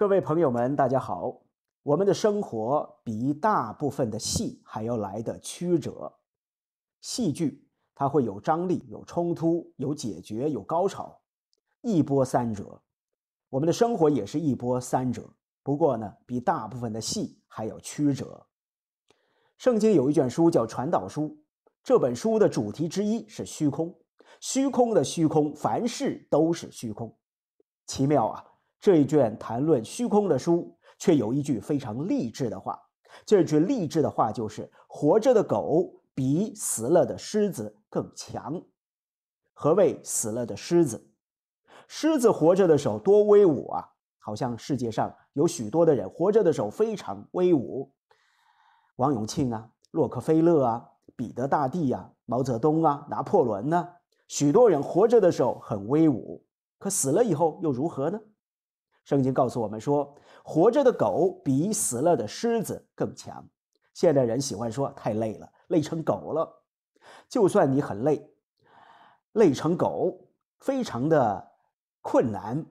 各位朋友们，大家好。我们的生活比大部分的戏还要来的曲折。戏剧它会有张力、有冲突、有解决、有高潮，一波三折。我们的生活也是一波三折，不过呢，比大部分的戏还要曲折。圣经有一卷书叫《传道书》，这本书的主题之一是虚空。虚空的虚空，凡事都是虚空。奇妙啊！这一卷谈论虚空的书，却有一句非常励志的话。这句励志的话就是：“活着的狗比死了的狮子更强。”何谓死了的狮子？狮子活着的时候多威武啊！好像世界上有许多的人活着的时候非常威武，王永庆啊，洛克菲勒啊，彼得大帝啊、毛泽东啊，拿破仑呢，许多人活着的时候很威武，可死了以后又如何呢？圣经告诉我们说，活着的狗比死了的狮子更强。现代人喜欢说太累了，累成狗了。就算你很累，累成狗，非常的困难，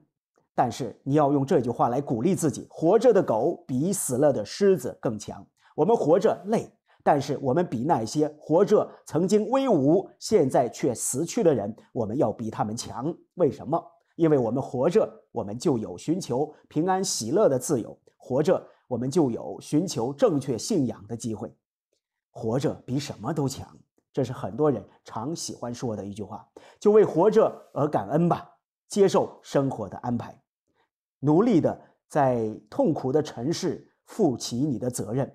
但是你要用这句话来鼓励自己：活着的狗比死了的狮子更强。我们活着累，但是我们比那些活着曾经威武，现在却死去的人，我们要比他们强。为什么？因为我们活着，我们就有寻求平安喜乐的自由；活着，我们就有寻求正确信仰的机会。活着比什么都强，这是很多人常喜欢说的一句话。就为活着而感恩吧，接受生活的安排，努力的在痛苦的城市负起你的责任，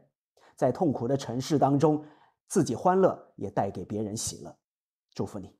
在痛苦的城市当中，自己欢乐也带给别人喜乐。祝福你。